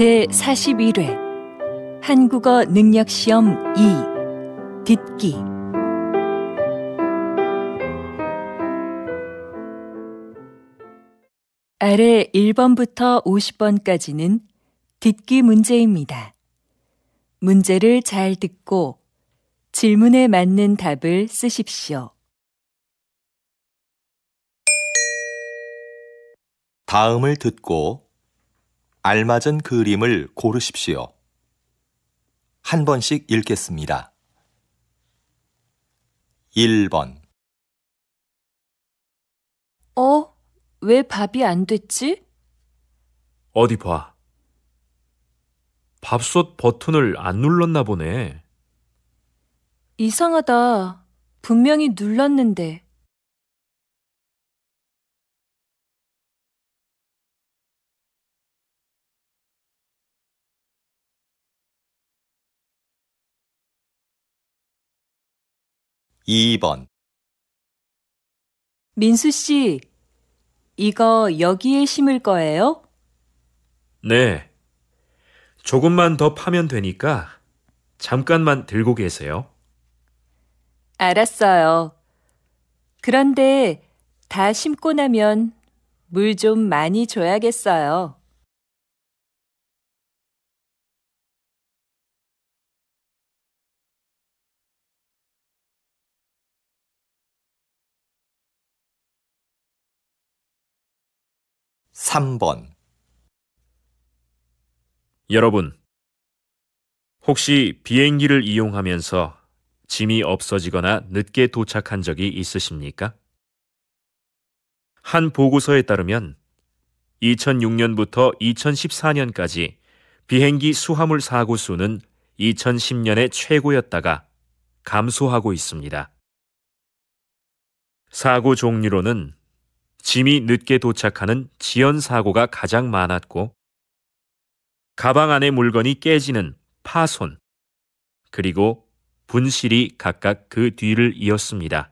제41회 한국어 능력시험 2 듣기 아래 1번부터 50번까지는 듣기 문제입니다. 문제를 잘 듣고 질문에 맞는 답을 쓰십시오. 다음을 듣고 알맞은 그림을 고르십시오. 한 번씩 읽겠습니다. 1번 어? 왜 밥이 안 됐지? 어디 봐. 밥솥 버튼을 안 눌렀나 보네. 이상하다. 분명히 눌렀는데. 2번 민수 씨, 이거 여기에 심을 거예요? 네. 조금만 더 파면 되니까 잠깐만 들고 계세요. 알았어요. 그런데 다 심고 나면 물 좀 많이 줘야겠어요. 3번 여러분, 혹시 비행기를 이용하면서 짐이 없어지거나 늦게 도착한 적이 있으십니까? 한 보고서에 따르면 2006년부터 2014년까지 비행기 수화물 사고 수는 2010년에 최고였다가 감소하고 있습니다. 사고 종류로는 짐이 늦게 도착하는 지연 사고가 가장 많았고 가방 안에 물건이 깨지는 파손 그리고 분실이 각각 그 뒤를 이었습니다.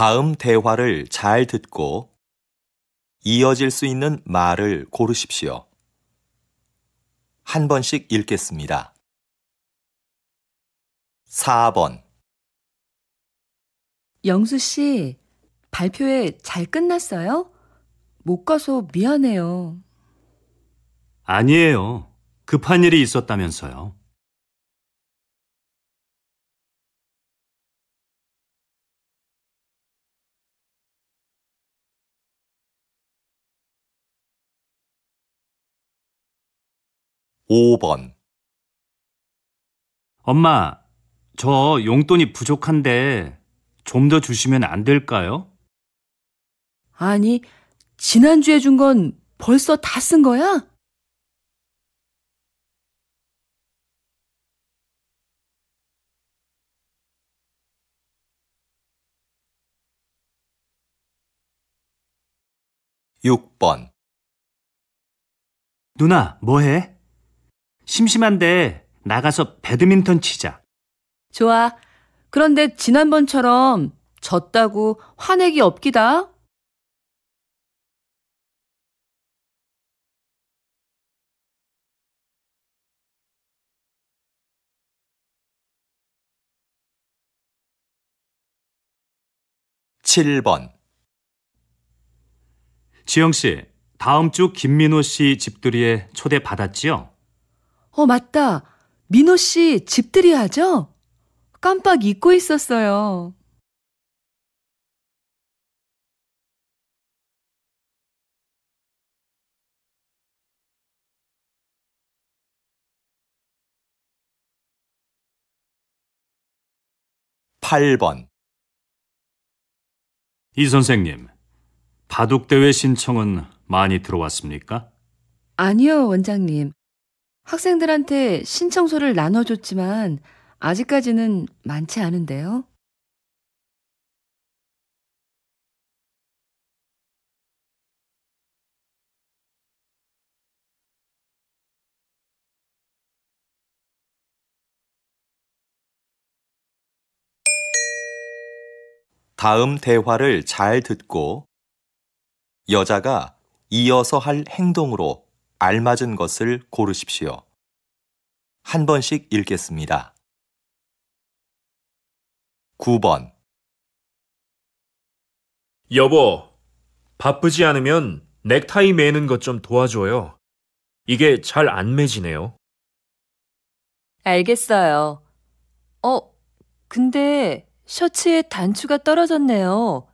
다음 대화를 잘 듣고 이어질 수 있는 말을 고르십시오. 한 번씩 읽겠습니다. 4번 영수 씨, 발표회 잘 끝났어요? 못 가서 미안해요. 아니에요. 급한 일이 있었다면서요. 5번 엄마, 저 용돈이 부족한데 좀 더 주시면 안 될까요? 아니, 지난주에 준 건 벌써 다 쓴 거야? 6번 누나, 뭐 해? 심심한데 나가서 배드민턴 치자. 좋아. 그런데 지난번처럼 졌다고 화내기 없기다. 7번 지영 씨, 다음 주 김민호 씨 집들이에 초대 받았지요? 어, 맞다. 민호 씨 집들이 하죠? 깜빡 잊고 있었어요. 8번 이 선생님, 바둑대회 신청은 많이 들어왔습니까? 아니요, 원장님. 학생들한테 신청서를 나눠줬지만 아직까지는 많지 않은데요. 다음 대화를 잘 듣고 여자가 이어서 할 행동으로 알맞은 것을 고르십시오. 한 번씩 읽겠습니다. 9번 여보, 바쁘지 않으면 넥타이 매는 것 좀 도와줘요. 이게 잘 안 매지네요. 알겠어요. 어, 근데 셔츠에 단추가 떨어졌네요.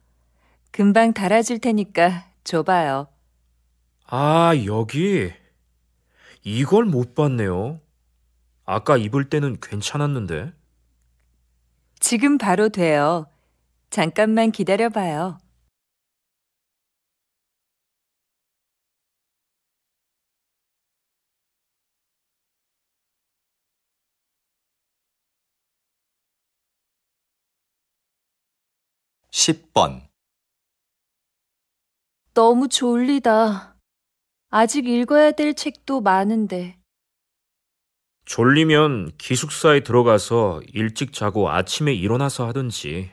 금방 달아줄 테니까 줘봐요. 아, 여기. 이걸 못 봤네요. 아까 입을 때는 괜찮았는데. 지금 바로 돼요. 잠깐만 기다려봐요. (10번) 너무 졸리다. 아직 읽어야 될 책도 많은데. 졸리면 기숙사에 들어가서 일찍 자고 아침에 일어나서 하든지.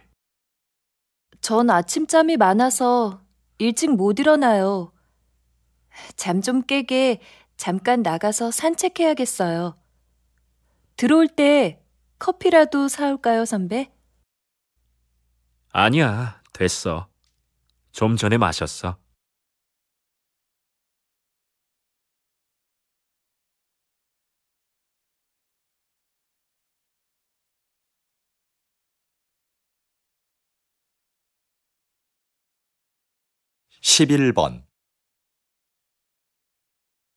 전 아침잠이 많아서 일찍 못 일어나요. 잠 좀 깨게 잠깐 나가서 산책해야겠어요. 들어올 때 커피라도 사올까요, 선배? 아니야, 됐어. 좀 전에 마셨어. 11번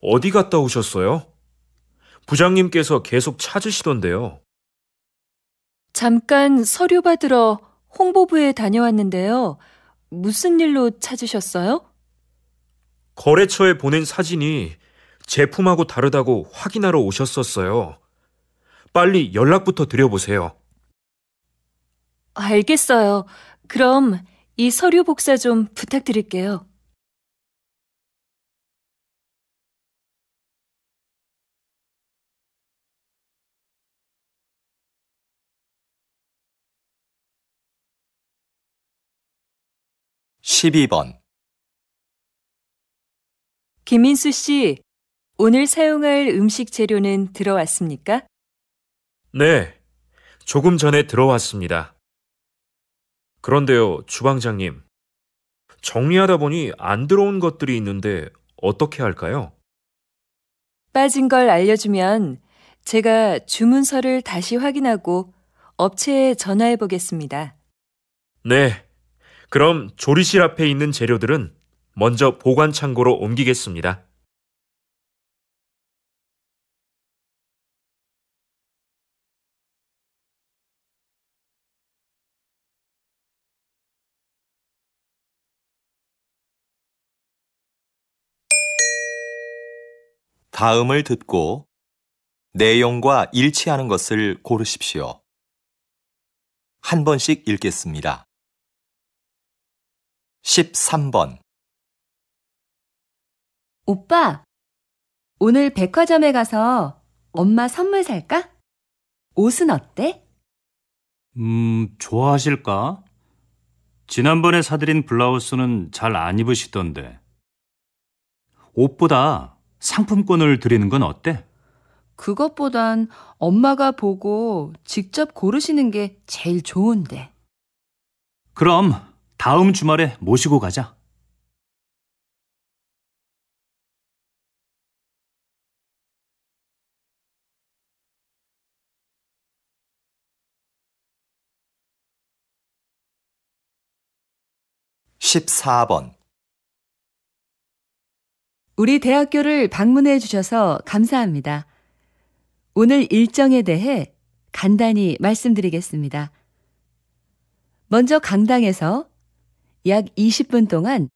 어디 갔다 오셨어요? 부장님께서 계속 찾으시던데요. 잠깐 서류 받으러 홍보부에 다녀왔는데요. 무슨 일로 찾으셨어요? 거래처에 보낸 사진이 제품하고 다르다고 확인하러 오셨었어요. 빨리 연락부터 드려보세요. 알겠어요. 그럼 이 서류 복사 좀 부탁드릴게요. 1 2번 김인수 씨, 오늘 사용할 음식 재료는 들어왔습니까? 네, 조금 전에 들어왔습니다. 그런데요, 주방장님. 정리하다 보니 안 들어온 것들이 있는데 어떻게 할까요? 빠진 걸 알려주면 제가 주문서를 다시 확인하고 업체에 전화해 보겠습니다. 네. 그럼 조리실 앞에 있는 재료들은 먼저 보관 창고로 옮기겠습니다. 다음을 듣고 내용과 일치하는 것을 고르십시오. 한 번씩 읽겠습니다. 13번 오빠, 오늘 백화점에 가서 엄마 선물 살까? 옷은 어때? 음, 좋아하실까? 지난번에 사드린 블라우스는 잘 안 입으시던데. 옷보다 상품권을 드리는 건 어때? 그것보단 엄마가 보고 직접 고르시는 게 제일 좋은데. 그럼 다음 주말에 모시고 가자. (14번) 우리 대학교를 방문해 주셔서 감사합니다. 오늘 일정에 대해 간단히 말씀드리겠습니다. 먼저 강당에서 약 20분 동안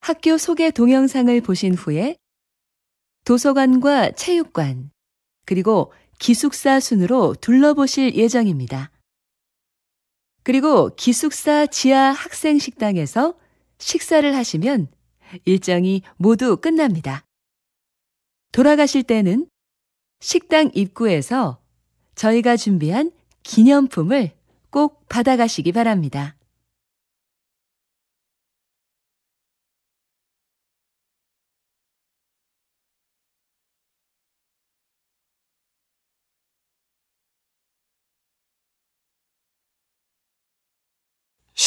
학교 소개 동영상을 보신 후에 도서관과 체육관, 그리고 기숙사 순으로 둘러보실 예정입니다. 그리고 기숙사 지하 학생식당에서 식사를 하시면 일정이 모두 끝납니다. 돌아가실 때는 식당 입구에서 저희가 준비한 기념품을 꼭 받아가시기 바랍니다.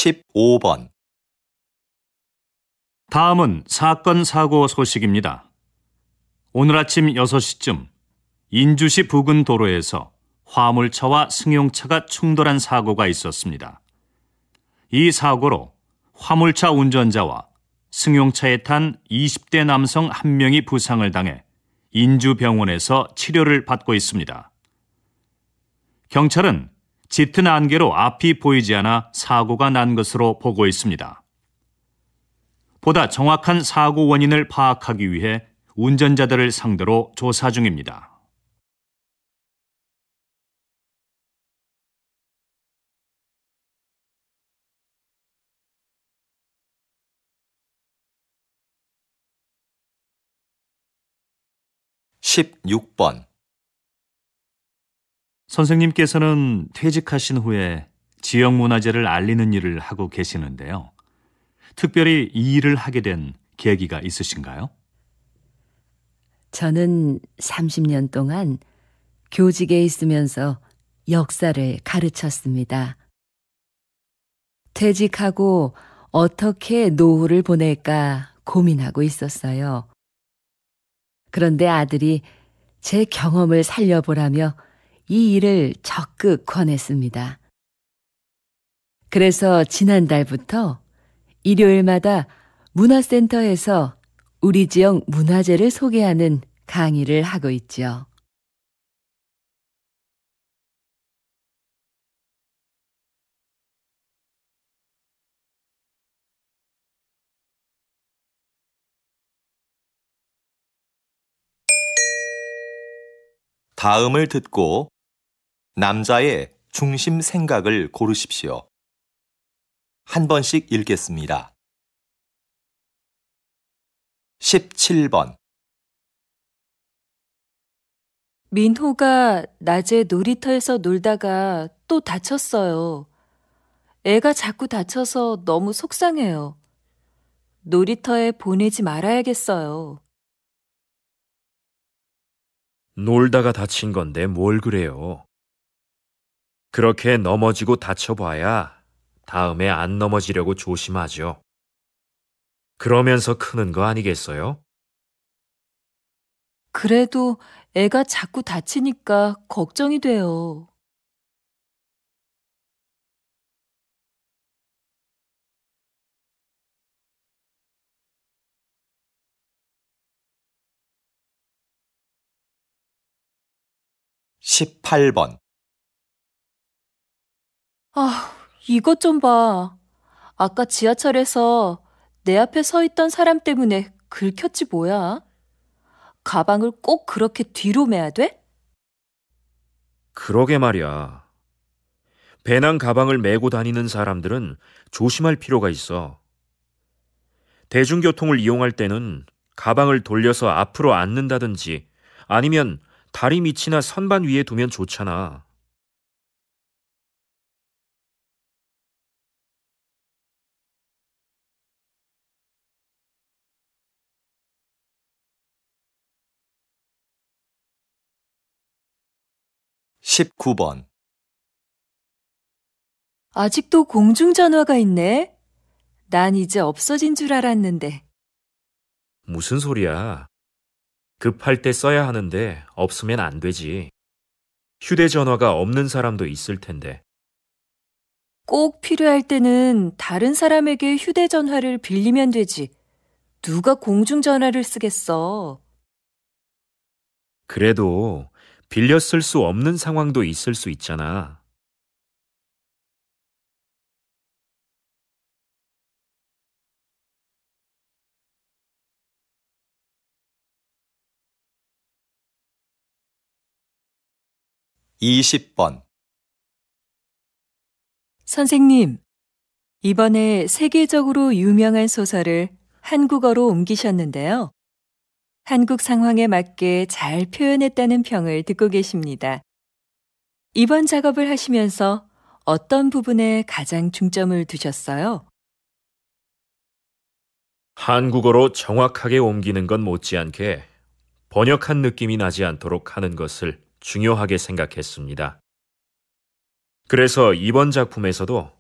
1 5번 다음은 사건 사고 소식입니다. 오늘 아침 6시쯤 인주시 부근 도로에서 화물차와 승용차가 충돌한 사고가 있었습니다. 이 사고로 화물차 운전자와 승용차에 탄 20대 남성 한 명이 부상을 당해 인주병원에서 치료를 받고 있습니다. 경찰은 짙은 안개로 앞이 보이지 않아 사고가 난 것으로 보고 있습니다. 보다 정확한 사고 원인을 파악하기 위해 운전자들을 상대로 조사 중입니다. 1 6번 선생님께서는 퇴직하신 후에 지역 문화재를 알리는 일을 하고 계시는데요. 특별히 이 일을 하게 된 계기가 있으신가요? 저는 30년 동안 교직에 있으면서 역사를 가르쳤습니다. 퇴직하고 어떻게 노후를 보낼까 고민하고 있었어요. 그런데 아들이 제 경험을 살려보라며 이 일을 적극 권했습니다. 그래서 지난달부터 일요일마다 문화센터에서 우리 지역 문화재를 소개하는 강의를 하고 있죠 다음을 듣고 남자의 중심 생각을 고르십시오. 한 번씩 읽겠습니다. 17번 민호가 낮에 놀이터에서 놀다가 또 다쳤어요. 애가 자꾸 다쳐서 너무 속상해요. 놀이터에 보내지 말아야겠어요. 놀다가 다친 건데 뭘 그래요? 그렇게 넘어지고 다쳐봐야 다음에 안 넘어지려고 조심하죠. 그러면서 크는 거 아니겠어요? 그래도 애가 자꾸 다치니까 걱정이 돼요. (18번) 아, 이것 좀 봐. 아까 지하철에서 내 앞에 서 있던 사람 때문에 긁혔지 뭐야. 가방을 꼭 그렇게 뒤로 매야 돼? 그러게 말이야. 배낭 가방을 메고 다니는 사람들은 조심할 필요가 있어. 대중교통을 이용할 때는 가방을 돌려서 앞으로 앉는다든지 아니면 다리 밑이나 선반 위에 두면 좋잖아. 19번 아직도 공중전화가 있네. 난 이제 없어진 줄 알았는데. 무슨 소리야. 급할 때 써야 하는데 없으면 안 되지. 휴대전화가 없는 사람도 있을 텐데. 꼭 필요할 때는 다른 사람에게 휴대전화를 빌리면 되지. 누가 공중전화를 쓰겠어. 그래도 빌렸을수 없는 상황도 있을 수 있잖아. 이십 번 선생님, 이번에 세계적으로 유명한 소설을 한국어로 옮기셨는데요. 한국 상황에 맞게 잘 표현했다는 평을 듣고 계십니다. 이번 작업을 하시면서 어떤 부분에 가장 중점을 두셨어요? 한국어로 정확하게 옮기는 건 못지않게 번역한 느낌이 나지 않도록 하는 것을 중요하게 생각했습니다. 그래서 이번 작품에서도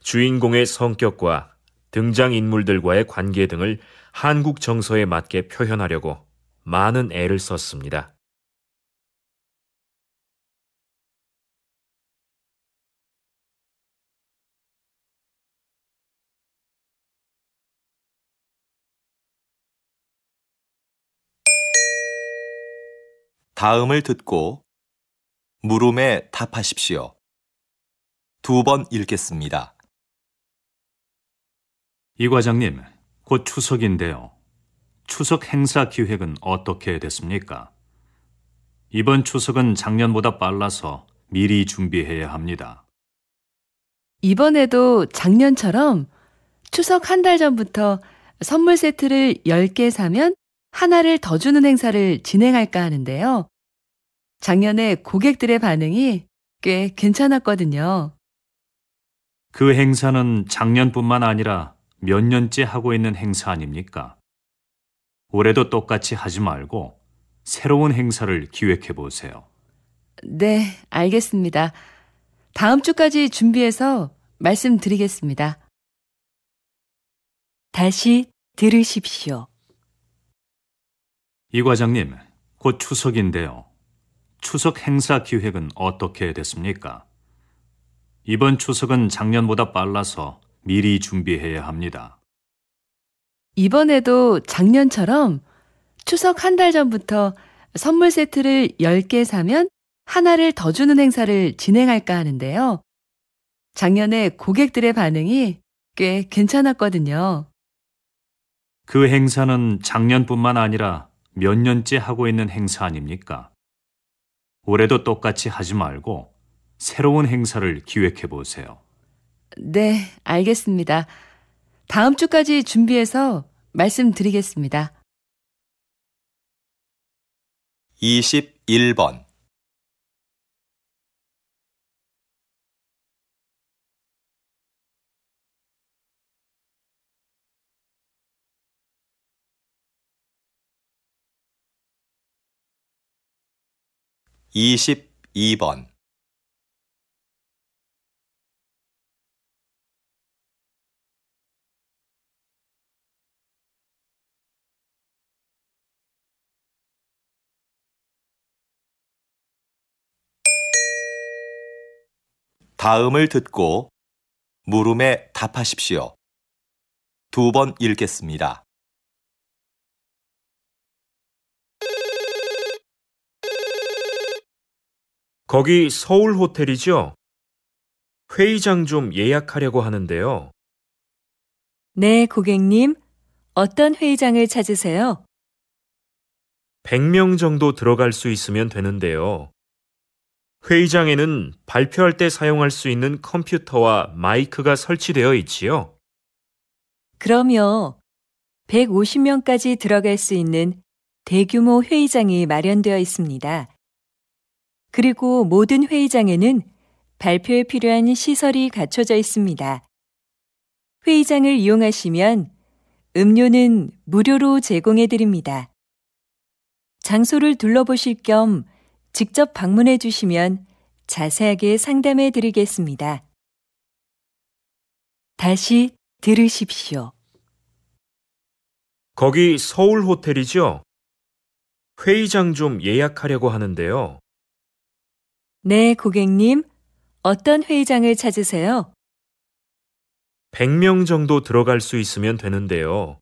주인공의 성격과 등장인물들과의 관계 등을 한국 정서에 맞게 표현하려고 많은 애를 썼습니다. 다음을 듣고 물음에 답하십시오. 두 번 읽겠습니다. 이 과장님, 곧 추석인데요. 추석 행사 기획은 어떻게 됐습니까? 이번 추석은 작년보다 빨라서 미리 준비해야 합니다. 이번에도 작년처럼 추석 한 달 전부터 선물 세트를 10개 사면 하나를 더 주는 행사를 진행할까 하는데요. 작년에 고객들의 반응이 꽤 괜찮았거든요. 그 행사는 작년뿐만 아니라 몇 년째 하고 있는 행사 아닙니까? 올해도 똑같이 하지 말고 새로운 행사를 기획해 보세요. 네, 알겠습니다. 다음 주까지 준비해서 말씀드리겠습니다. 다시 들으십시오. 이 과장님, 곧 추석인데요. 추석 행사 기획은 어떻게 됐습니까? 이번 추석은 작년보다 빨라서 미리 준비해야 합니다. 이번에도 작년처럼 추석 한 달 전부터 선물 세트를 10개 사면 하나를 더 주는 행사를 진행할까 하는데요. 작년에 고객들의 반응이 꽤 괜찮았거든요. 그 행사는 작년뿐만 아니라 몇 년째 하고 있는 행사 아닙니까? 올해도 똑같이 하지 말고 새로운 행사를 기획해 보세요. 네, 알겠습니다. 다음 주까지 준비해서 말씀드리겠습니다. 21번 2 2번 다음을 듣고 물음에 답하십시오. 두 번 읽겠습니다. 거기 서울 호텔이죠? 회의장 좀 예약하려고 하는데요. 네, 고객님. 어떤 회의장을 찾으세요? 100명 정도 들어갈 수 있으면 되는데요. 회의장에는 발표할 때 사용할 수 있는 컴퓨터와 마이크가 설치되어 있지요. 그럼요. 150명까지 들어갈 수 있는 대규모 회의장이 마련되어 있습니다. 그리고 모든 회의장에는 발표에 필요한 시설이 갖춰져 있습니다. 회의장을 이용하시면 음료는 무료로 제공해 드립니다. 장소를 둘러보실 겸 직접 방문해 주시면 자세하게 상담해 드리겠습니다. 다시 들으십시오. 거기 서울 호텔이죠? 회의장 좀 예약하려고 하는데요. 네, 고객님. 어떤 회의장을 찾으세요? 100명 정도 들어갈 수 있으면 되는데요.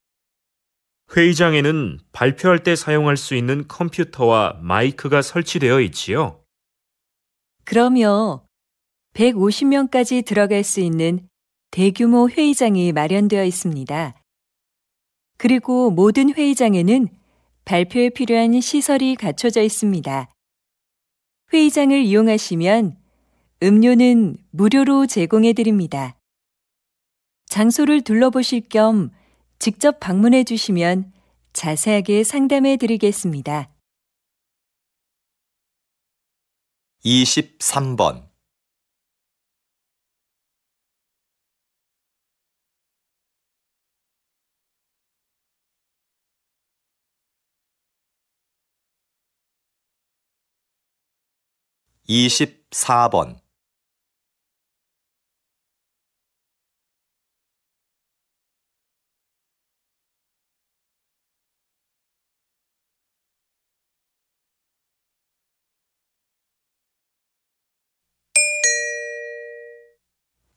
회의장에는 발표할 때 사용할 수 있는 컴퓨터와 마이크가 설치되어 있지요. 그럼요. 150명까지 들어갈 수 있는 대규모 회의장이 마련되어 있습니다. 그리고 모든 회의장에는 발표에 필요한 시설이 갖춰져 있습니다. 회의장을 이용하시면 음료는 무료로 제공해 드립니다. 장소를 둘러보실 겸 직접 방문해 주시면 자세하게 상담해 드리겠습니다. 23번 2 4번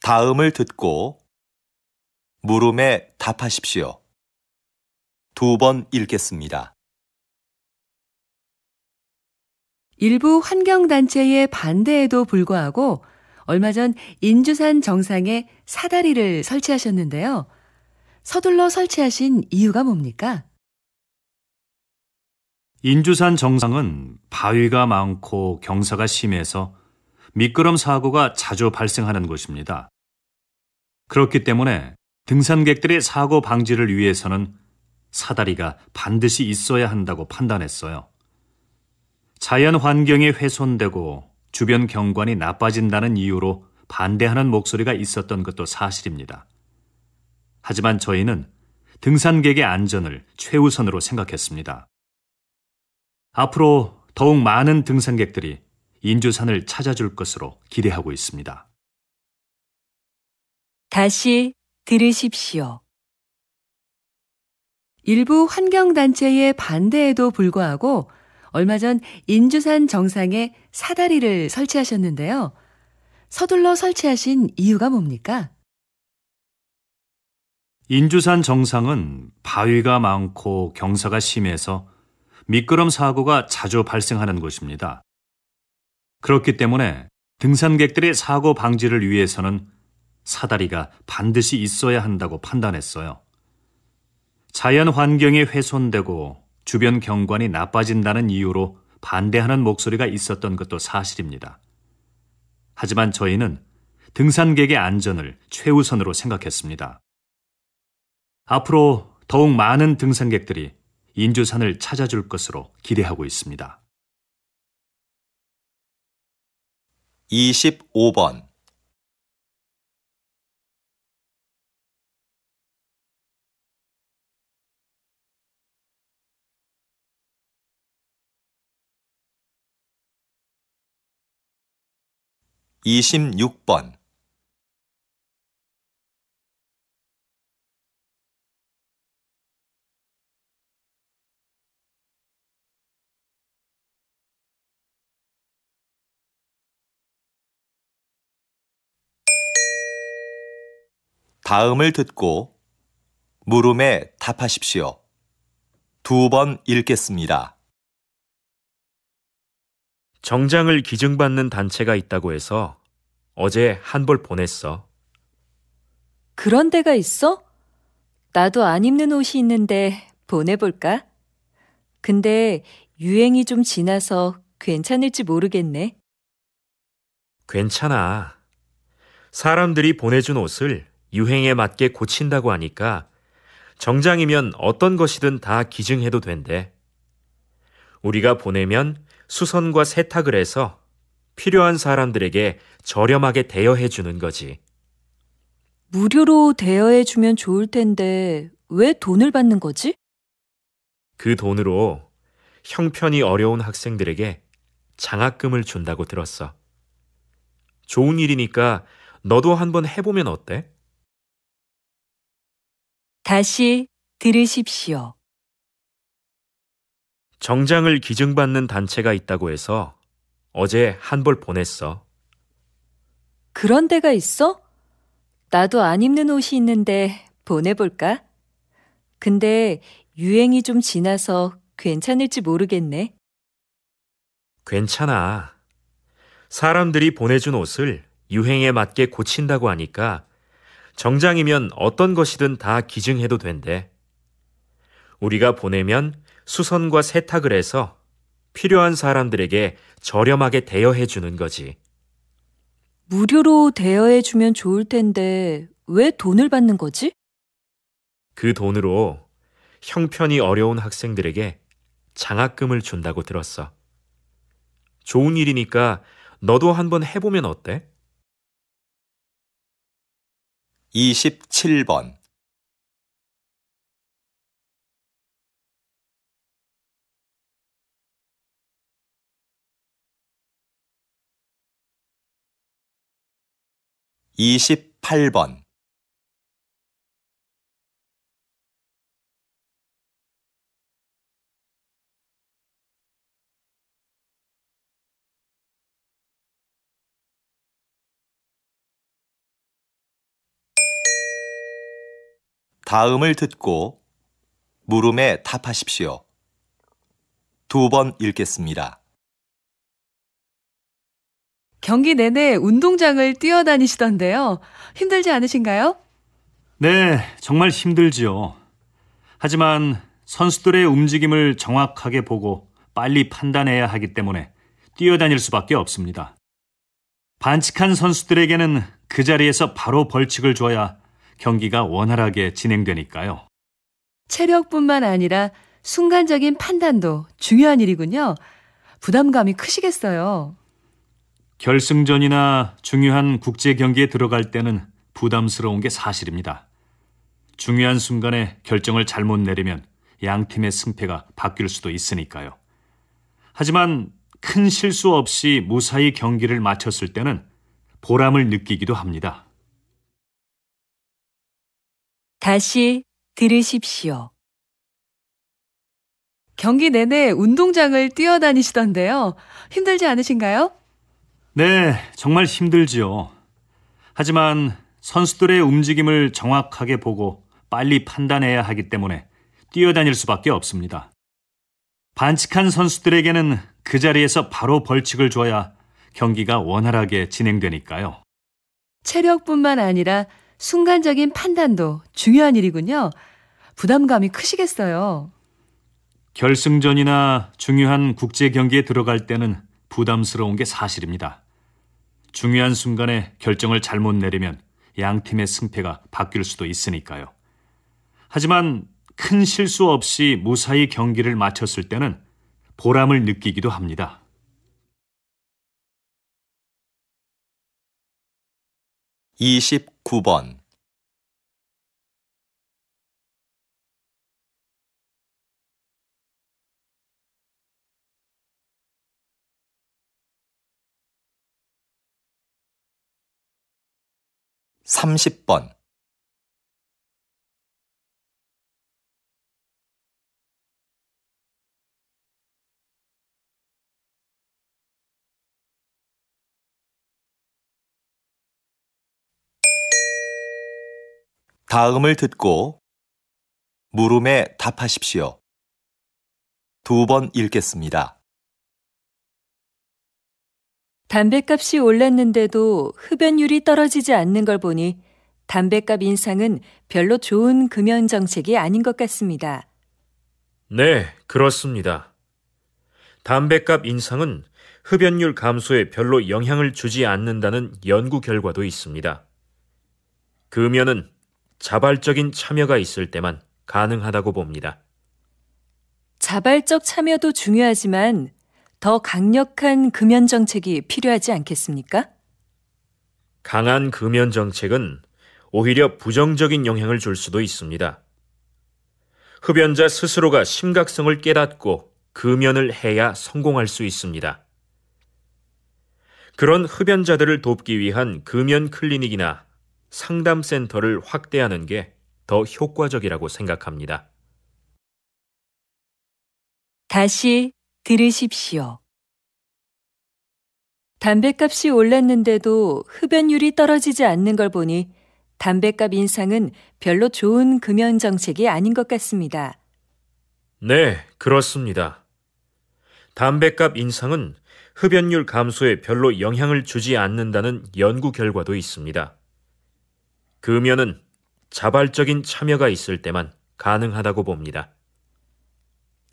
다음을 듣고 물음에 답하십시오. 두 번 읽겠습니다. 일부 환경단체의 반대에도 불구하고 얼마 전 인주산 정상에 사다리를 설치하셨는데요. 서둘러 설치하신 이유가 뭡니까? 인주산 정상은 바위가 많고 경사가 심해서 미끄럼 사고가 자주 발생하는 곳입니다. 그렇기 때문에 등산객들의 사고 방지를 위해서는 사다리가 반드시 있어야 한다고 판단했어요. 자연 환경이 훼손되고 주변 경관이 나빠진다는 이유로 반대하는 목소리가 있었던 것도 사실입니다. 하지만 저희는 등산객의 안전을 최우선으로 생각했습니다. 앞으로 더욱 많은 등산객들이 인조산을 찾아줄 것으로 기대하고 있습니다. 다시 들으십시오. 일부 환경단체의 반대에도 불구하고 얼마 전 인주산 정상에 사다리를 설치하셨는데요. 서둘러 설치하신 이유가 뭡니까? 인주산 정상은 바위가 많고 경사가 심해서 미끄럼 사고가 자주 발생하는 곳입니다. 그렇기 때문에 등산객들의 사고 방지를 위해서는 사다리가 반드시 있어야 한다고 판단했어요. 자연 환경이 훼손되고 주변 경관이 나빠진다는 이유로 반대하는 목소리가 있었던 것도 사실입니다. 하지만 저희는 등산객의 안전을 최우선으로 생각했습니다. 앞으로 더욱 많은 등산객들이 인조산을 찾아줄 것으로 기대하고 있습니다. 25번 26번 '다음을 듣고 물음에 답하십시오. 두 번 읽겠습니다. 정장을 기증받는 단체가 있다고 해서 어제 한 벌 보냈어. 그런 데가 있어? 나도 안 입는 옷이 있는데 보내볼까? 근데 유행이 좀 지나서 괜찮을지 모르겠네. 괜찮아. 사람들이 보내준 옷을 유행에 맞게 고친다고 하니까 정장이면 어떤 것이든 다 기증해도 된대. 우리가 보내면 수선과 세탁을 해서 필요한 사람들에게 저렴하게 대여해 주는 거지. 무료로 대여해 주면 좋을 텐데 왜 돈을 받는 거지? 그 돈으로 형편이 어려운 학생들에게 장학금을 준다고 들었어. 좋은 일이니까 너도 한번 해보면 어때? 다시 들으십시오. 정장을 기증받는 단체가 있다고 해서 어제 한 벌 보냈어. 그런 데가 있어? 나도 안 입는 옷이 있는데 보내볼까? 근데 유행이 좀 지나서 괜찮을지 모르겠네. 괜찮아. 사람들이 보내준 옷을 유행에 맞게 고친다고 하니까 정장이면 어떤 것이든 다 기증해도 된대. 우리가 보내면 수선과 세탁을 해서 필요한 사람들에게 저렴하게 대여해 주는 거지. 무료로 대여해 주면 좋을 텐데 왜 돈을 받는 거지? 그 돈으로 형편이 어려운 학생들에게 장학금을 준다고 들었어. 좋은 일이니까 너도 한번 해보면 어때? 27번 28번 '다음을 듣고 물음에 답하십시오.' 두 번 읽겠습니다. 경기 내내 운동장을 뛰어다니시던데요. 힘들지 않으신가요? 네, 정말 힘들지요. 하지만 선수들의 움직임을 정확하게 보고 빨리 판단해야 하기 때문에 뛰어다닐 수밖에 없습니다. 반칙한 선수들에게는 그 자리에서 바로 벌칙을 줘야 경기가 원활하게 진행되니까요. 체력뿐만 아니라 순간적인 판단도 중요한 일이군요. 부담감이 크시겠어요. 결승전이나 중요한 국제 경기에 들어갈 때는 부담스러운 게 사실입니다. 중요한 순간에 결정을 잘못 내리면 양 팀의 승패가 바뀔 수도 있으니까요. 하지만 큰 실수 없이 무사히 경기를 마쳤을 때는 보람을 느끼기도 합니다. 다시 들으십시오. 경기 내내 운동장을 뛰어다니시던데요. 힘들지 않으신가요? 네, 정말 힘들지요. 하지만 선수들의 움직임을 정확하게 보고 빨리 판단해야 하기 때문에 뛰어다닐 수밖에 없습니다. 반칙한 선수들에게는 그 자리에서 바로 벌칙을 줘야 경기가 원활하게 진행되니까요. 체력뿐만 아니라 순간적인 판단도 중요한 일이군요. 부담감이 크시겠어요. 결승전이나 중요한 국제 경기에 들어갈 때는 부담스러운 게 사실입니다. 중요한 순간에 결정을 잘못 내리면 양 팀의 승패가 바뀔 수도 있으니까요. 하지만 큰 실수 없이 무사히 경기를 마쳤을 때는 보람을 느끼기도 합니다. 2 9번 30번 '다음을 듣고 물음에 답하십시오. 두 번 읽겠습니다. 담배값이 올랐는데도 흡연율이 떨어지지 않는 걸 보니 담배값 인상은 별로 좋은 금연 정책이 아닌 것 같습니다. 네, 그렇습니다. 담배값 인상은 흡연율 감소에 별로 영향을 주지 않는다는 연구 결과도 있습니다. 금연은 자발적인 참여가 있을 때만 가능하다고 봅니다. 자발적 참여도 중요하지만 더 강력한 금연 정책이 필요하지 않겠습니까? 강한 금연 정책은 오히려 부정적인 영향을 줄 수도 있습니다. 흡연자 스스로가 심각성을 깨닫고 금연을 해야 성공할 수 있습니다. 그런 흡연자들을 돕기 위한 금연 클리닉이나 상담센터를 확대하는 게 더 효과적이라고 생각합니다. 다시 들으십시오. 담뱃값이 올랐는데도 흡연율이 떨어지지 않는 걸 보니 담뱃값 인상은 별로 좋은 금연 정책이 아닌 것 같습니다. 네, 그렇습니다. 담뱃값 인상은 흡연율 감소에 별로 영향을 주지 않는다는 연구 결과도 있습니다. 금연은 자발적인 참여가 있을 때만 가능하다고 봅니다.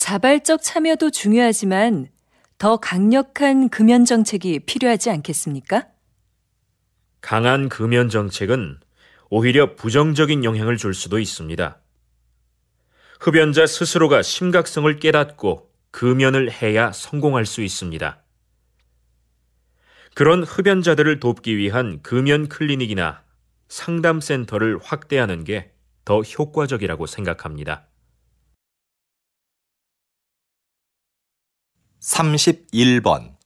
자발적 참여도 중요하지만 더 강력한 금연 정책이 필요하지 않겠습니까? 강한 금연 정책은 오히려 부정적인 영향을 줄 수도 있습니다. 흡연자 스스로가 심각성을 깨닫고 금연을 해야 성공할 수 있습니다. 그런 흡연자들을 돕기 위한 금연 클리닉이나 상담센터를 확대하는 게 더 효과적이라고 생각합니다. 31번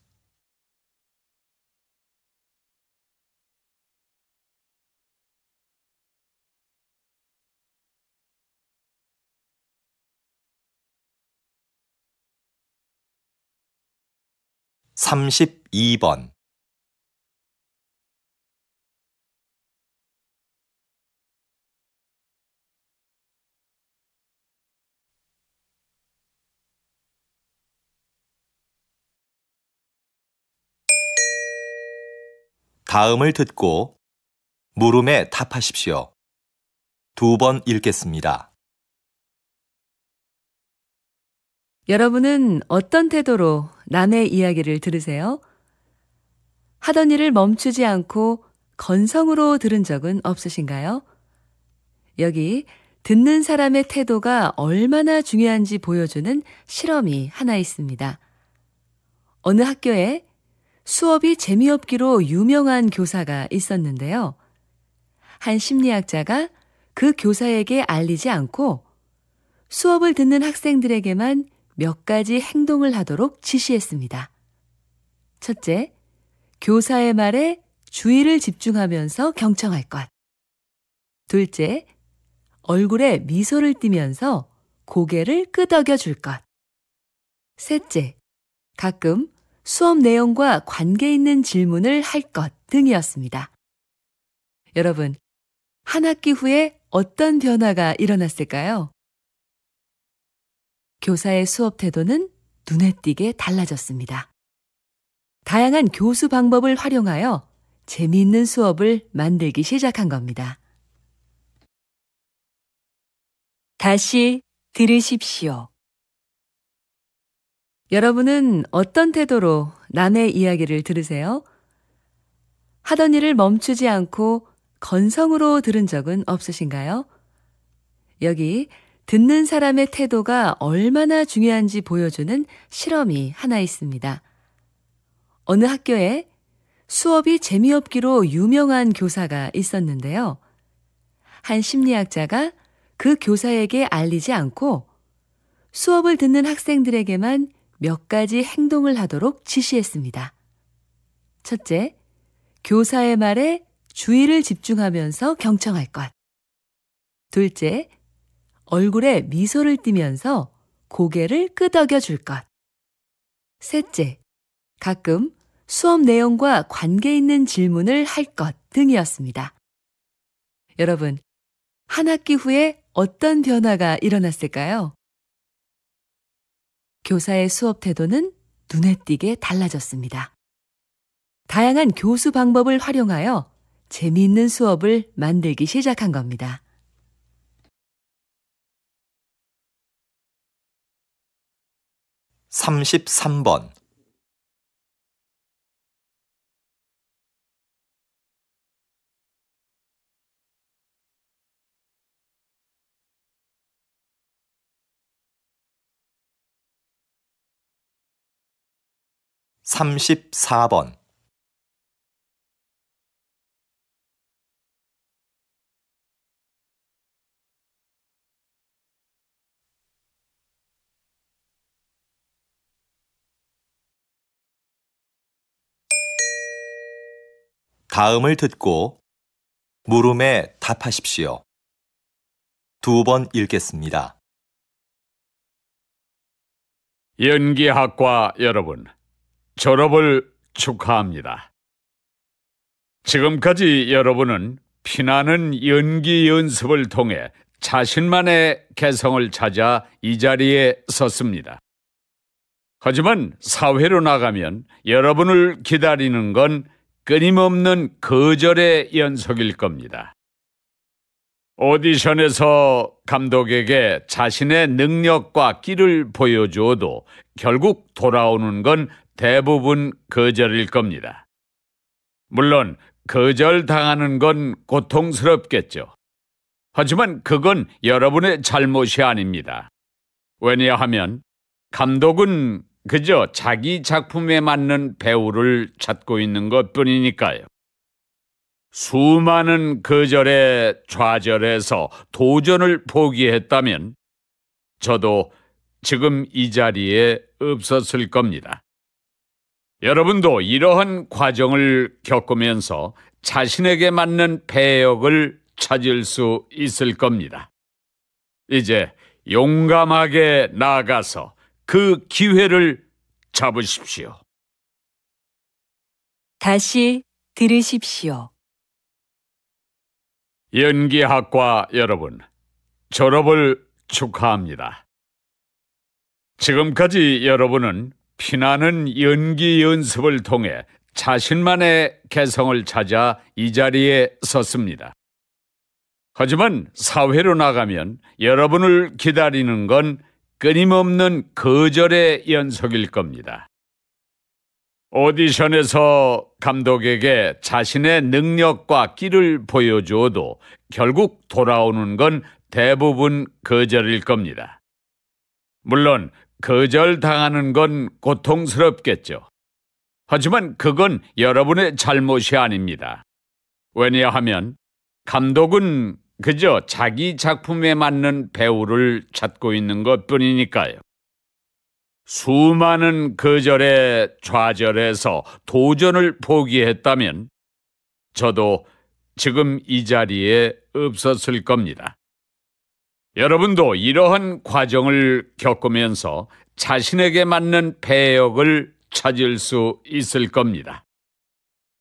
32번 다음을 듣고 물음에 답하십시오. 두 번 읽겠습니다. 여러분은 어떤 태도로 남의 이야기를 들으세요? 하던 일을 멈추지 않고 건성으로 들은 적은 없으신가요? 여기 듣는 사람의 태도가 얼마나 중요한지 보여주는 실험이 하나 있습니다. 어느 학교에 수업이 재미없기로 유명한 교사가 있었는데요. 한 심리학자가 그 교사에게 알리지 않고 수업을 듣는 학생들에게만 몇 가지 행동을 하도록 지시했습니다. 첫째, 교사의 말에 주의를 집중하면서 경청할 것. 둘째, 얼굴에 미소를 띠면서 고개를 끄덕여 줄 것. 셋째, 가끔 수업 내용과 관계 있는 질문을 할 것 등이었습니다. 여러분, 한 학기 후에 어떤 변화가 일어났을까요? 교사의 수업 태도는 눈에 띄게 달라졌습니다. 다양한 교수 방법을 활용하여 재미있는 수업을 만들기 시작한 겁니다. 다시 들으십시오. 여러분은 어떤 태도로 남의 이야기를 들으세요? 하던 일을 멈추지 않고 건성으로 들은 적은 없으신가요? 여기 듣는 사람의 태도가 얼마나 중요한지 보여주는 실험이 하나 있습니다. 어느 학교에 수업이 재미없기로 유명한 교사가 있었는데요. 한 심리학자가 그 교사에게 알리지 않고 수업을 듣는 학생들에게만 몇 가지 행동을 하도록 지시했습니다. 첫째, 교사의 말에 주의를 집중하면서 경청할 것. 둘째, 얼굴에 미소를 띠면서 고개를 끄덕여 줄 것. 셋째, 가끔 수업 내용과 관계 있는 질문을 할 것 등이었습니다. 여러분, 한 학기 후에 어떤 변화가 일어났을까요? 교사의 수업 태도는 눈에 띄게 달라졌습니다. 다양한 교수 방법을 활용하여 재미있는 수업을 만들기 시작한 겁니다. 3 3번 34번 '다음을 듣고 물음에 답하십시오. 두 번 읽겠습니다. 연기학과 여러분, 졸업을 축하합니다. 지금까지 여러분은 피나는 연기 연습을 통해 자신만의 개성을 찾아 이 자리에 섰습니다. 하지만 사회로 나가면 여러분을 기다리는 건 끊임없는 거절의 연속일 겁니다. 오디션에서 감독에게 자신의 능력과 끼를 보여주어도 결국 돌아오는 건 대부분 거절일 겁니다. 물론 거절당하는 건 고통스럽겠죠. 하지만 그건 여러분의 잘못이 아닙니다. 왜냐하면 감독은 그저 자기 작품에 맞는 배우를 찾고 있는 것 뿐이니까요. 수많은 거절의좌절에서 도전을 포기했다면 저도 지금 이 자리에 없었을 겁니다. 여러분도 이러한 과정을 겪으면서 자신에게 맞는 배역을 찾을 수 있을 겁니다. 이제 용감하게 나아가서 그 기회를 잡으십시오. 다시 들으십시오. 연기학과 여러분, 졸업을 축하합니다. 지금까지 여러분은 피나는 연기 연습을 통해 자신만의 개성을 찾아 이 자리에 섰습니다. 하지만 사회로 나가면 여러분을 기다리는 건 끊임없는 거절의 연속일 겁니다. 오디션에서 감독에게 자신의 능력과 끼를 보여주어도 결국 돌아오는 건 대부분 거절일 겁니다. 물론 거절당하는 건 고통스럽겠죠. 하지만 그건 여러분의 잘못이 아닙니다. 왜냐하면 감독은 그저 자기 작품에 맞는 배우를 찾고 있는 것 뿐이니까요. 수많은 거절에 좌절해서 도전을 포기했다면 저도 지금 이 자리에 없었을 겁니다. 여러분도 이러한 과정을 겪으면서 자신에게 맞는 배역을 찾을 수 있을 겁니다.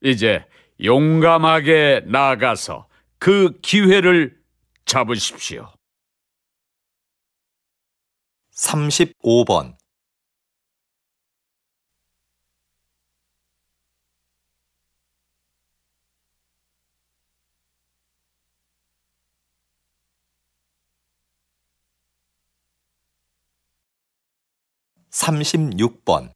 이제 용감하게 나아가서 그 기회를 잡으십시오. 35번 36번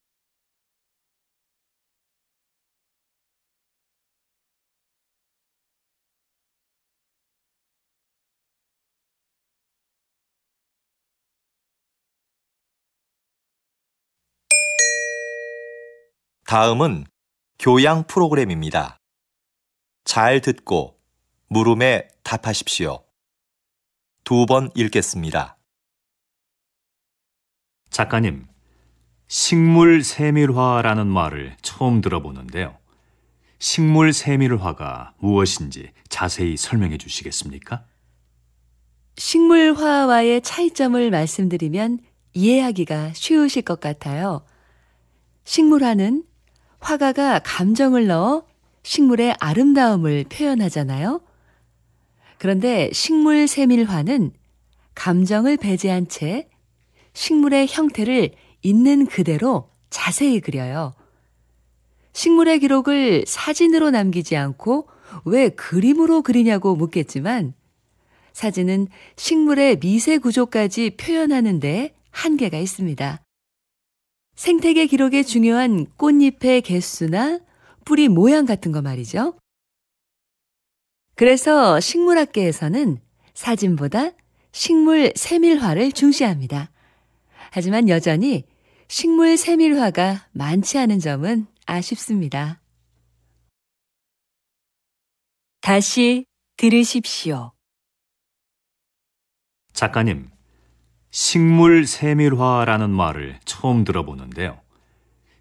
'다음은 교양 프로그램입니다. 잘 듣고 물음에 답하십시오. 두 번 읽겠습니다. 작가님, 식물 세밀화라는 말을 처음 들어보는데요. 식물 세밀화가 무엇인지 자세히 설명해 주시겠습니까? 식물화와의 차이점을 말씀드리면 이해하기가 쉬우실 것 같아요. 식물화는 화가가 감정을 넣어 식물의 아름다움을 표현하잖아요. 그런데 식물 세밀화는 감정을 배제한 채 식물의 형태를 있는 그대로 자세히 그려요. 식물의 기록을 사진으로 남기지 않고 왜 그림으로 그리냐고 묻겠지만 사진은 식물의 미세 구조까지 표현하는데 한계가 있습니다. 생태계 기록에 중요한 꽃잎의 개수나 뿌리 모양 같은 거 말이죠. 그래서 식물학계에서는 사진보다 식물 세밀화를 중시합니다. 하지만 여전히 식물 세밀화가 많지 않은 점은 아쉽습니다. 다시 들으십시오. 작가님, 식물 세밀화라는 말을 처음 들어보는데요.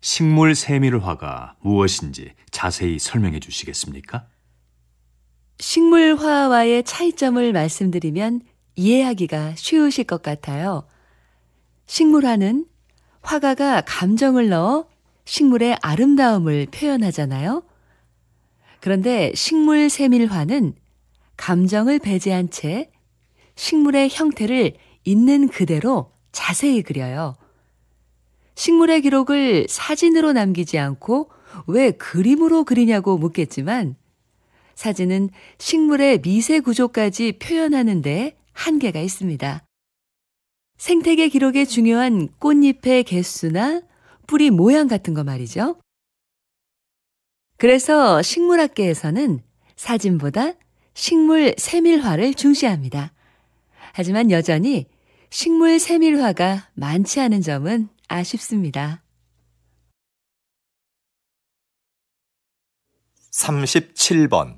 식물 세밀화가 무엇인지 자세히 설명해 주시겠습니까? 식물화와의 차이점을 말씀드리면 이해하기가 쉬우실 것 같아요. 식물화는 화가가 감정을 넣어 식물의 아름다움을 표현하잖아요. 그런데 식물 세밀화는 감정을 배제한 채 식물의 형태를 있는 그대로 자세히 그려요. 식물의 기록을 사진으로 남기지 않고 왜 그림으로 그리냐고 묻겠지만 사진은 식물의 미세 구조까지 표현하는데 한계가 있습니다. 생태계 기록에 중요한 꽃잎의 개수나 뿌리 모양 같은 거 말이죠. 그래서 식물학계에서는 사진보다 식물 세밀화를 중시합니다. 하지만 여전히 식물 세밀화가 많지 않은 점은 아쉽습니다. 37번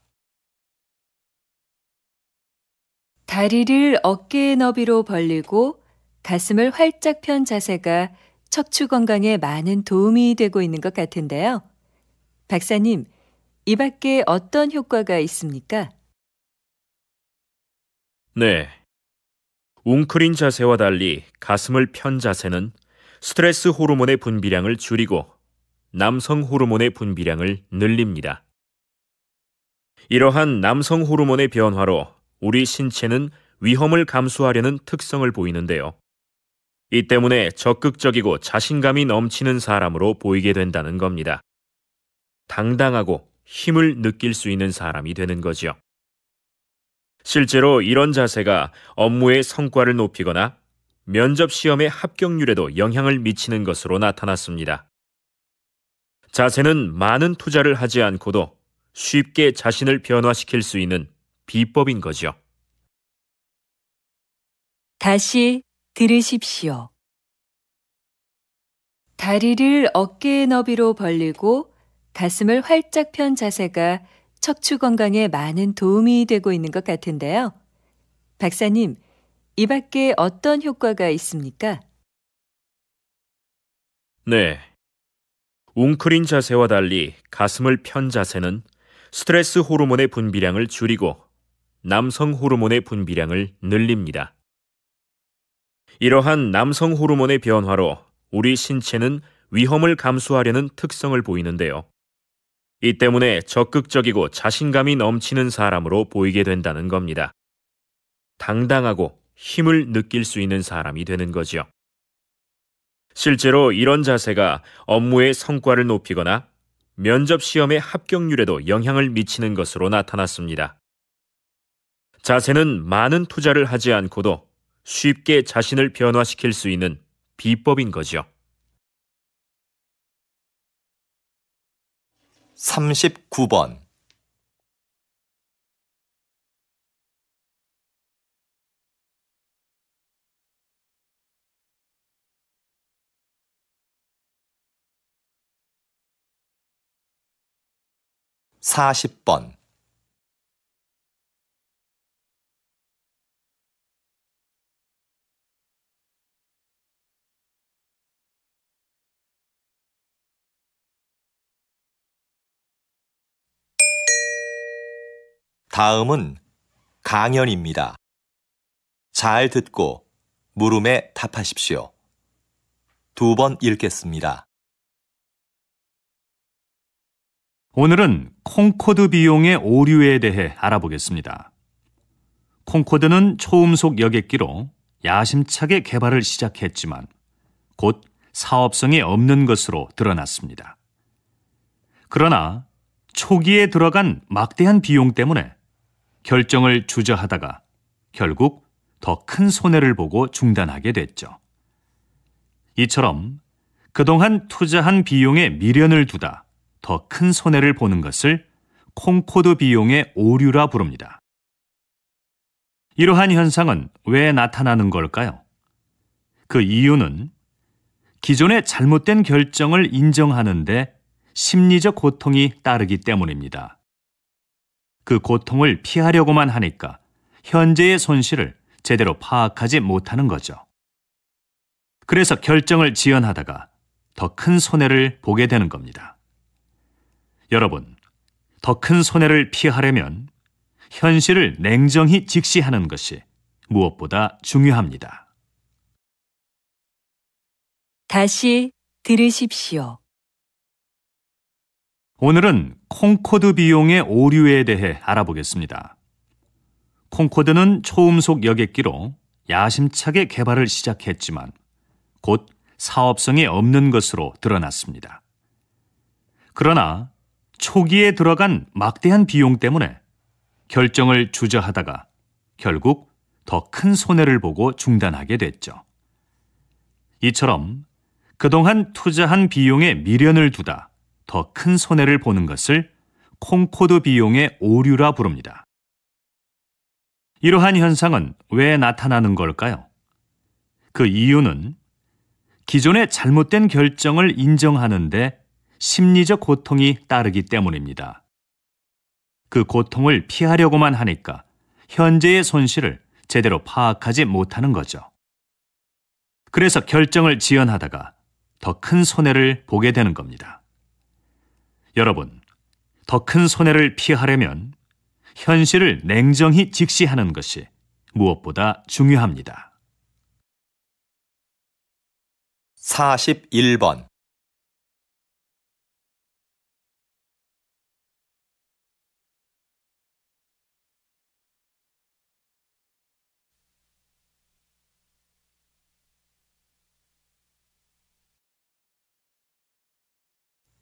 다리를 어깨 너비로 벌리고 가슴을 활짝 편 자세가 척추 건강에 많은 도움이 되고 있는 것 같은데요. 박사님, 이 밖에 어떤 효과가 있습니까? 네. 웅크린 자세와 달리 가슴을 편 자세는 스트레스 호르몬의 분비량을 줄이고 남성 호르몬의 분비량을 늘립니다. 이러한 남성 호르몬의 변화로 우리 신체는 위험을 감수하려는 특성을 보이는데요. 이 때문에 적극적이고 자신감이 넘치는 사람으로 보이게 된다는 겁니다. 당당하고 힘을 느낄 수 있는 사람이 되는 거지요. 실제로 이런 자세가 업무의 성과를 높이거나 면접 시험의 합격률에도 영향을 미치는 것으로 나타났습니다. 자세는 많은 투자를 하지 않고도 쉽게 자신을 변화시킬 수 있는 비법인 거죠. 다시 들으십시오. 다리를 어깨 의 너비로 벌리고 가슴을 활짝 편 자세가 척추 건강에 많은 도움이 되고 있는 것 같은데요. 박사님, 이 밖에 어떤 효과가 있습니까? 네. 웅크린 자세와 달리 가슴을 편 자세는 스트레스 호르몬의 분비량을 줄이고 남성 호르몬의 분비량을 늘립니다. 이러한 남성 호르몬의 변화로 우리 신체는 위험을 감수하려는 특성을 보이는데요. 이 때문에 적극적이고 자신감이 넘치는 사람으로 보이게 된다는 겁니다. 당당하고 힘을 느낄 수 있는 사람이 되는 거지요. 실제로 이런 자세가 업무의 성과를 높이거나 면접 시험의 합격률에도 영향을 미치는 것으로 나타났습니다. 자세는 많은 투자를 하지 않고도 쉽게 자신을 변화시킬 수 있는 비법인 거죠. 39번 4 0번 다음은 강연입니다. 잘 듣고 물음에 답하십시오. 두 번 읽겠습니다. 오늘은 콩코드 비용의 오류에 대해 알아보겠습니다. 콩코드는 초음속 여객기로 야심차게 개발을 시작했지만 곧 사업성이 없는 것으로 드러났습니다. 그러나 초기에 들어간 막대한 비용 때문에 결정을 주저하다가 결국 더 큰 손해를 보고 중단하게 됐죠. 이처럼 그동안 투자한 비용에 미련을 두다 더 큰 손해를 보는 것을 콩코드 비용의 오류라 부릅니다. 이러한 현상은 왜 나타나는 걸까요? 그 이유는 기존의 잘못된 결정을 인정하는데 심리적 고통이 따르기 때문입니다. 그 고통을 피하려고만 하니까 현재의 손실을 제대로 파악하지 못하는 거죠. 그래서 결정을 지연하다가 더 큰 손해를 보게 되는 겁니다. 여러분, 더 큰 손해를 피하려면 현실을 냉정히 직시하는 것이 무엇보다 중요합니다. 다시 들으십시오. 오늘은 콩코드 비용의 오류에 대해 알아보겠습니다. 콩코드는 초음속 여객기로 야심차게 개발을 시작했지만 곧 사업성이 없는 것으로 드러났습니다. 그러나 초기에 들어간 막대한 비용 때문에 결정을 주저하다가 결국 더 큰 손해를 보고 중단하게 됐죠. 이처럼 그동안 투자한 비용에 미련을 두다 더큰 손해를 보는 것을 콩코드 비용의 오류라 부릅니다. 이러한 현상은 왜 나타나는 걸까요? 그 이유는 기존의 잘못된 결정을 인정하는데 심리적 고통이 따르기 때문입니다. 그 고통을 피하려고만 하니까 현재의 손실을 제대로 파악하지 못하는 거죠. 그래서 결정을 지연하다가 더 큰 손해를 보게 되는 겁니다. 여러분, 더 큰 손해를 피하려면 현실을 냉정히 직시하는 것이 무엇보다 중요합니다. 41번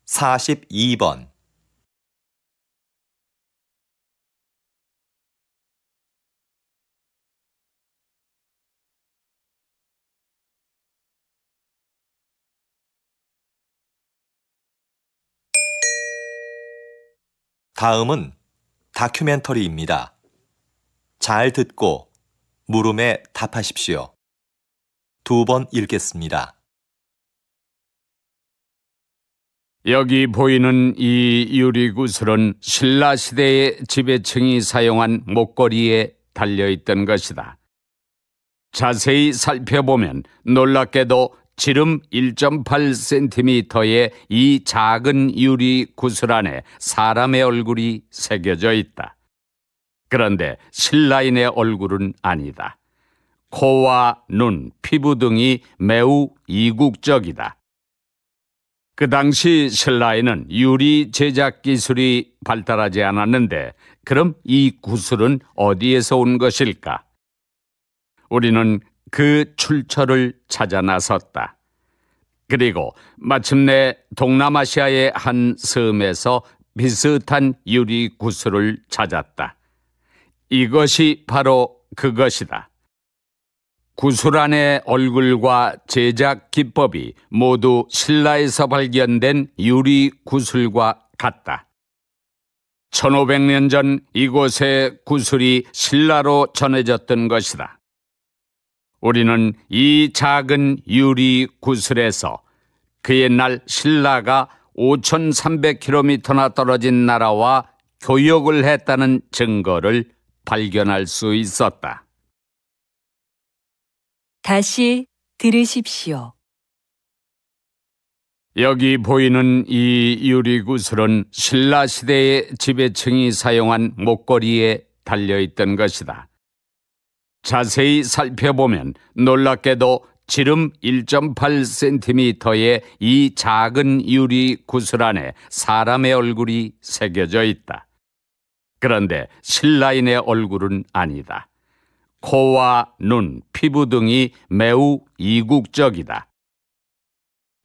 42번 '다음은 다큐멘터리입니다. 잘 듣고 물음에 답하십시오. 두 번 읽겠습니다. 여기 보이는 이 유리구슬은 신라시대의 지배층이 사용한 목걸이에 달려있던 것이다. 자세히 살펴보면 놀랍게도 지름 1.8cm의 이 작은 유리 구슬 안에 사람의 얼굴이 새겨져 있다. 그런데 신라인의 얼굴은 아니다. 코와 눈, 피부 등이 매우 이국적이다. 그 당시 신라에는 유리 제작 기술이 발달하지 않았는데 그럼 이 구슬은 어디에서 온 것일까? 우리는 그 출처를 찾아 나섰다. 그리고 마침내 동남아시아의 한 섬에서 비슷한 유리 구슬을 찾았다. 이것이 바로 그것이다. 구슬안의 얼굴과 제작 기법이 모두 신라에서 발견된 유리 구슬과 같다. 1500년 전 이곳의 구슬이 신라로 전해졌던 것이다. 우리는 이 작은 유리 구슬에서그 옛날 신라가 5,300km나 떨어진 나라와 교역을 했다는 증거를 발견할 수 있었다. 다시 들으십시오. 여기 보이는 이 유리구슬은 신라시대의 지배층이 사용한 목걸이에 달려있던 것이다. 자세히 살펴보면 놀랍게도 지름 1.8cm의 이 작은 유리 구슬 안에 사람의 얼굴이 새겨져 있다. 그런데 신라인의 얼굴은 아니다. 코와 눈, 피부 등이 매우 이국적이다.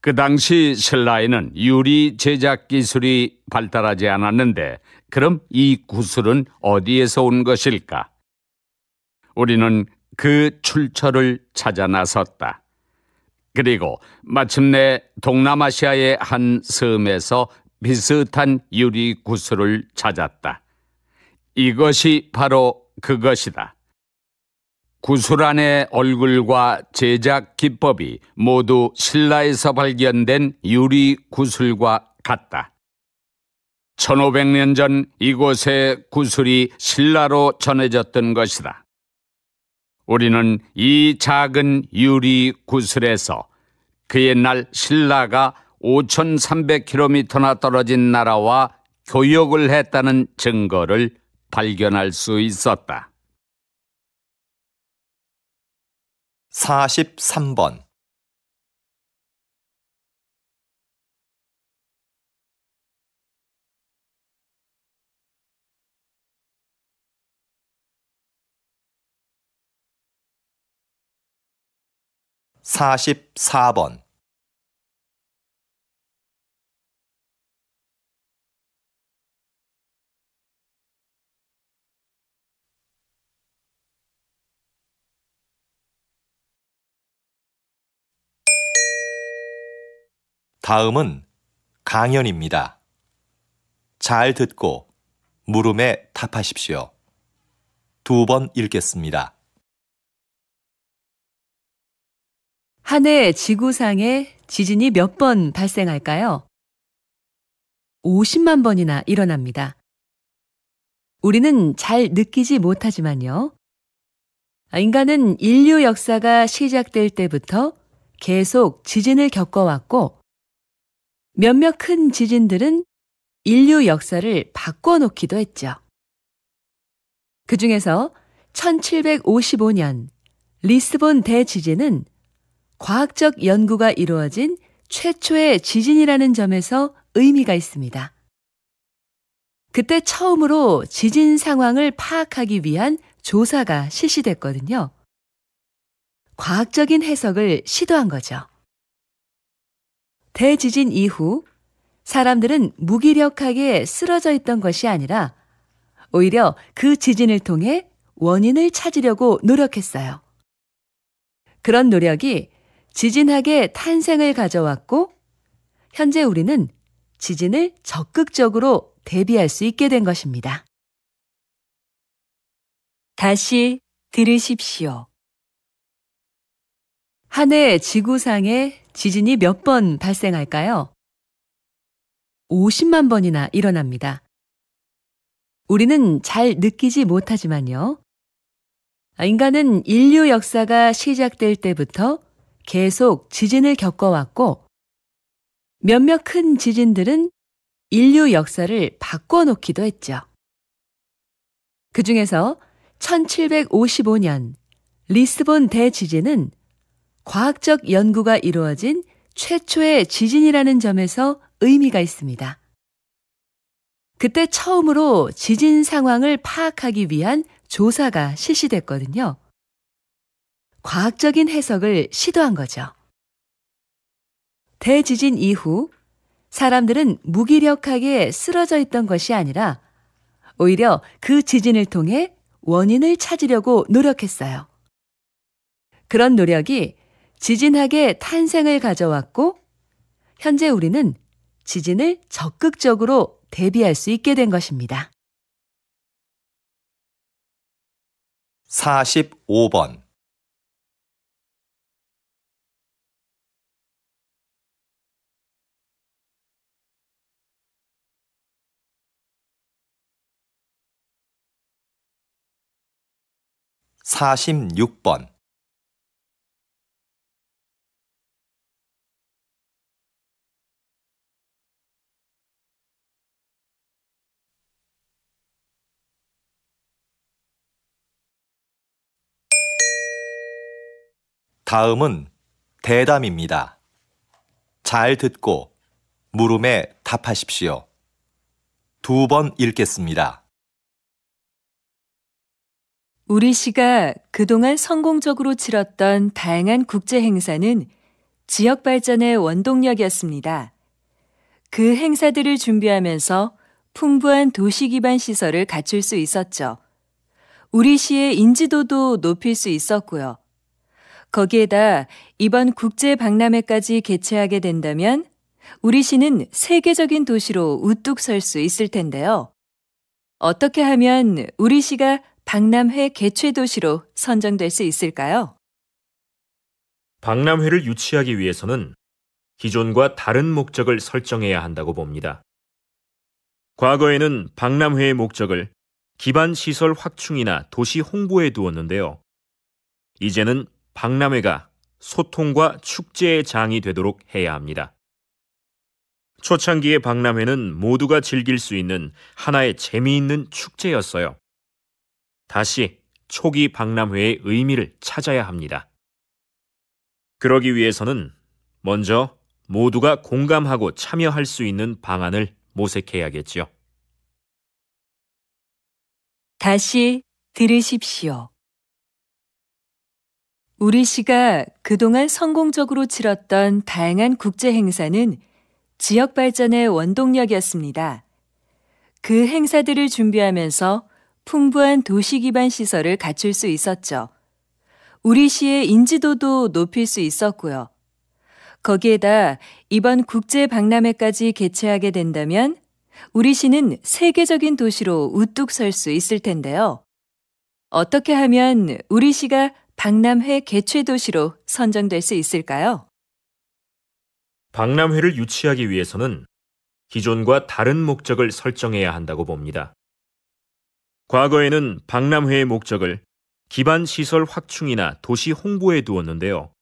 그 당시 신라에는 유리 제작 기술이 발달하지 않았는데 그럼 이 구슬은 어디에서 온 것일까? 우리는 그 출처를 찾아 나섰다. 그리고 마침내 동남아시아의 한 섬에서 비슷한 유리 구슬을 찾았다. 이것이 바로 그것이다. 구슬안의 얼굴과 제작 기법이 모두 신라에서 발견된 유리 구슬과 같다. 1500년 전 이곳의 구슬이 신라로 전해졌던 것이다. 우리는 이 작은 유리 구슬에서그 옛날 신라가 5,300km나 떨어진 나라와 교역을 했다는 증거를 발견할 수 있었다. 43번 44번 다음은 강연입니다. 잘 듣고 물음에 답하십시오. 두 번 읽겠습니다. 한 해 지구상에 지진이 몇 번 발생할까요? 50만 번이나 일어납니다. 우리는 잘 느끼지 못하지만요. 아, 인간은 인류 역사가 시작될 때부터 계속 지진을 겪어왔고 몇몇 큰 지진들은 인류 역사를 바꿔놓기도 했죠. 그 중에서 1755년 리스본 대지진은 과학적 연구가 이루어진 최초의 지진이라는 점에서 의미가 있습니다. 그때 처음으로 지진 상황을 파악하기 위한 조사가 실시됐거든요. 과학적인 해석을 시도한 거죠. 대지진 이후 사람들은 무기력하게 쓰러져 있던 것이 아니라 오히려 그 지진을 통해 원인을 찾으려고 노력했어요. 그런 노력이 지진학의 탄생을 가져왔고 현재 우리는 지진을 적극적으로 대비할 수 있게 된 것입니다. 다시 들으십시오. 한해지구상에 지진이 몇 번 발생할까요? 50만 번이나 일어납니다. 우리는 잘 느끼지 못하지만요. 인간은 인류 역사가 시작될 때부터 계속 지진을 겪어왔고 몇몇 큰 지진들은 인류 역사를 바꿔놓기도 했죠. 그 중에서 1755년 리스본 대지진은 과학적 연구가 이루어진 최초의 지진이라는 점에서 의미가 있습니다. 그때 처음으로 지진 상황을 파악하기 위한 조사가 실시됐거든요. 과학적인 해석을 시도한 거죠. 대지진 이후 사람들은 무기력하게 쓰러져 있던 것이 아니라 오히려 그 지진을 통해 원인을 찾으려고 노력했어요. 그런 노력이 지진학의 탄생을 가져왔고 현재 우리는 지진을 적극적으로 대비할 수 있게 된 것입니다. 45번 4 6번 다음은 대담입니다. 잘 듣고 물음에 답하십시오. 두 번 읽겠습니다. 우리 시가 그동안 성공적으로 치렀던 다양한 국제 행사는 지역 발전의 원동력이었습니다. 그 행사들을 준비하면서 풍부한 도시 기반 시설을 갖출 수 있었죠. 우리 시의 인지도도 높일 수 있었고요. 거기에다 이번 국제 박람회까지 개최하게 된다면 우리 시는 세계적인 도시로 우뚝 설 수 있을 텐데요. 어떻게 하면 우리 시가 박람회 개최 도시로 선정될 수 있을까요? 박람회를 유치하기 위해서는 기존과 다른 목적을 설정해야 한다고 봅니다. 과거에는 박람회의 목적을 기반 시설 확충이나 도시 홍보에 두었는데요. 이제는 박람회가 소통과 축제의 장이 되도록 해야 합니다. 초창기의 박람회는 모두가 즐길 수 있는 하나의 재미있는 축제였어요. 다시 초기 박람회의 의미를 찾아야 합니다. 그러기 위해서는 먼저 모두가 공감하고 참여할 수 있는 방안을 모색해야겠지요. 다시 들으십시오. 우리 시가 그동안 성공적으로 치렀던 다양한 국제 행사는 지역 발전의 원동력이었습니다. 그 행사들을 준비하면서 풍부한 도시 기반 시설을 갖출 수 있었죠. 우리 시의 인지도도 높일 수 있었고요. 거기에다 이번 국제 박람회까지 개최하게 된다면 우리 시는 세계적인 도시로 우뚝 설 수 있을 텐데요. 어떻게 하면 우리 시가 박람회 개최 도시로 선정될 수 있을까요? 박람회를 유치하기 위해서는 기존과 다른 목적을 설정해야 한다고 봅니다. 과거에는 박람회의 목적을 기반 시설 확충이나 도시 홍보에 두었는데요.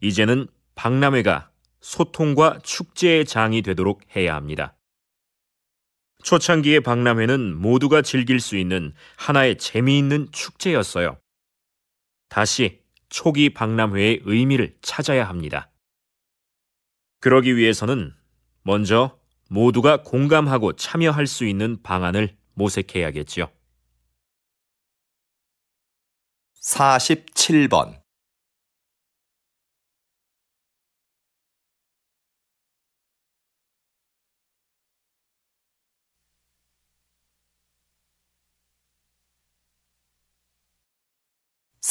이제는 박람회가 소통과 축제의 장이 되도록 해야 합니다. 초창기의 박람회는 모두가 즐길 수 있는 하나의 재미있는 축제였어요. 다시 초기 박람회의 의미를 찾아야 합니다. 그러기 위해서는 먼저 모두가 공감하고 참여할 수 있는 방안을 모색해야겠지요. 47번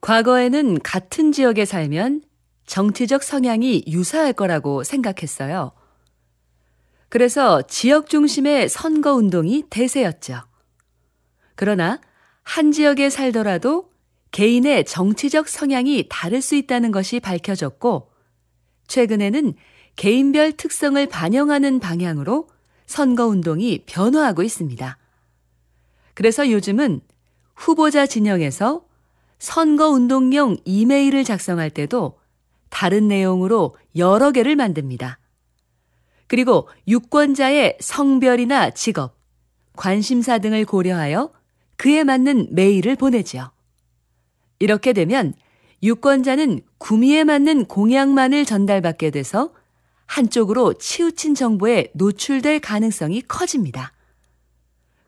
과거에는 같은 지역에 살면 정치적 성향이 유사할 거라고 생각했어요. 그래서 지역 중심의 선거 운동이 대세였죠. 그러나 한 지역에 살더라도 개인의 정치적 성향이 다를 수 있다는 것이 밝혀졌고, 최근에는 개인별 특성을 반영하는 방향으로 선거 운동이 변화하고 있습니다. 그래서 요즘은 후보자 진영에서 선거운동용 이메일을 작성할 때도 다른 내용으로 여러 개를 만듭니다. 그리고 유권자의 성별이나 직업, 관심사 등을 고려하여 그에 맞는 메일을 보내지요. 이렇게 되면 유권자는 구미에 맞는 공약만을 전달받게 돼서 한쪽으로 치우친 정보에 노출될 가능성이 커집니다.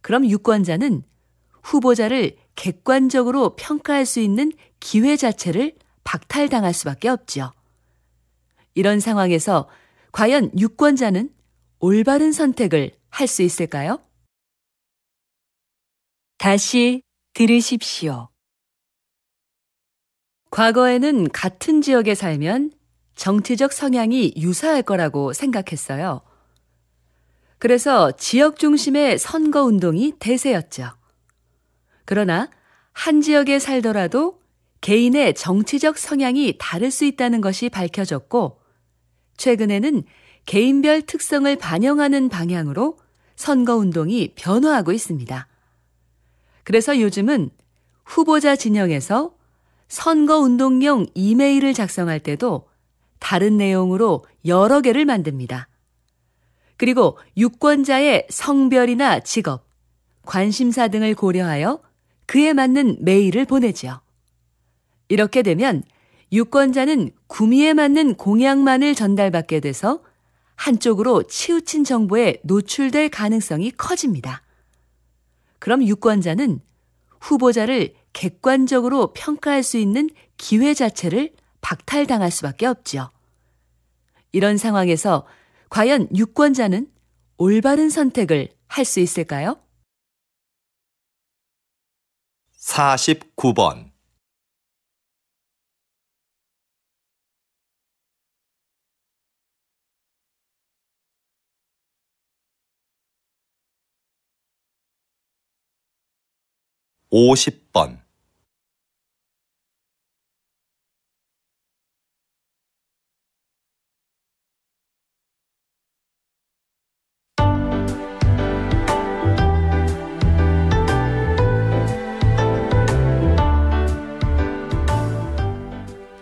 그럼 유권자는 후보자를 객관적으로 평가할 수 있는 기회 자체를 박탈당할 수밖에 없죠 이런 상황에서 과연 유권자는 올바른 선택을 할 수 있을까요? 다시 들으십시오. 과거에는 같은 지역에 살면 정치적 성향이 유사할 거라고 생각했어요. 그래서 지역 중심의 선거 운동이 대세였죠. 그러나 한 지역에 살더라도 개인의 정치적 성향이 다를 수 있다는 것이 밝혀졌고 최근에는 개인별 특성을 반영하는 방향으로 선거운동이 변화하고 있습니다. 그래서 요즘은 후보자 진영에서 선거운동용 이메일을 작성할 때도 다른 내용으로 여러 개를 만듭니다. 그리고 유권자의 성별이나 직업, 관심사 등을 고려하여 그에 맞는 메일을 보내지요. 이렇게 되면 유권자는 구미에 맞는 공약만을 전달받게 돼서 한쪽으로 치우친 정보에 노출될 가능성이 커집니다. 그럼 유권자는 후보자를 객관적으로 평가할 수 있는 기회 자체를 박탈당할 수밖에 없죠 이런 상황에서 과연 유권자는 올바른 선택을 할 수 있을까요? 49번 50번